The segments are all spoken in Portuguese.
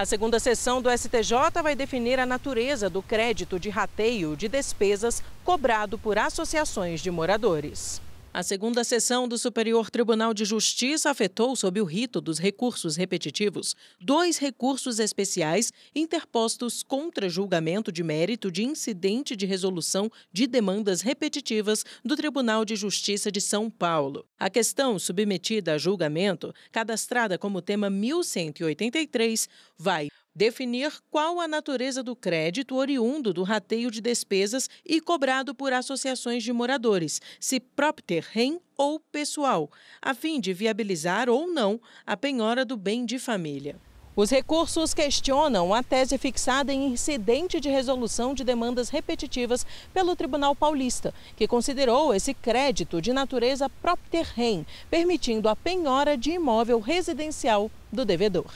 A segunda sessão do STJ vai definir a natureza do crédito de rateio de despesas cobrado por associações de moradores. A segunda sessão do Superior Tribunal de Justiça afetou, sob o rito dos recursos repetitivos, dois recursos especiais interpostos contra julgamento de mérito de incidente de resolução de demandas repetitivas do Tribunal de Justiça de São Paulo. A questão submetida a julgamento, cadastrada como tema 1183, vai definir qual a natureza do crédito oriundo do rateio de despesas e cobrado por associações de moradores, se propter rem ou pessoal, a fim de viabilizar ou não a penhora do bem de família. Os recursos questionam a tese fixada em incidente de resolução de demandas repetitivas pelo Tribunal Paulista, que considerou esse crédito de natureza próprio terreno, permitindo a penhora de imóvel residencial do devedor.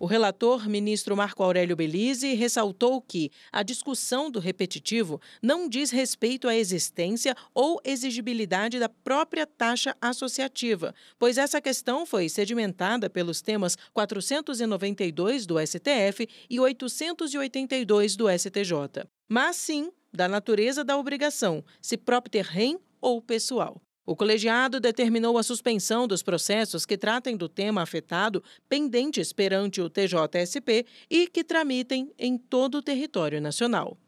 O relator, ministro Marco Aurélio Belize, ressaltou que a discussão do repetitivo não diz respeito à existência ou exigibilidade da própria taxa associativa, pois essa questão foi sedimentada pelos temas 492 do STF e 882 do STJ, mas sim da natureza da obrigação, se próprio terreno ou pessoal. O colegiado determinou a suspensão dos processos que tratem do tema afetado pendentes perante o TJSP e que tramitem em todo o território nacional.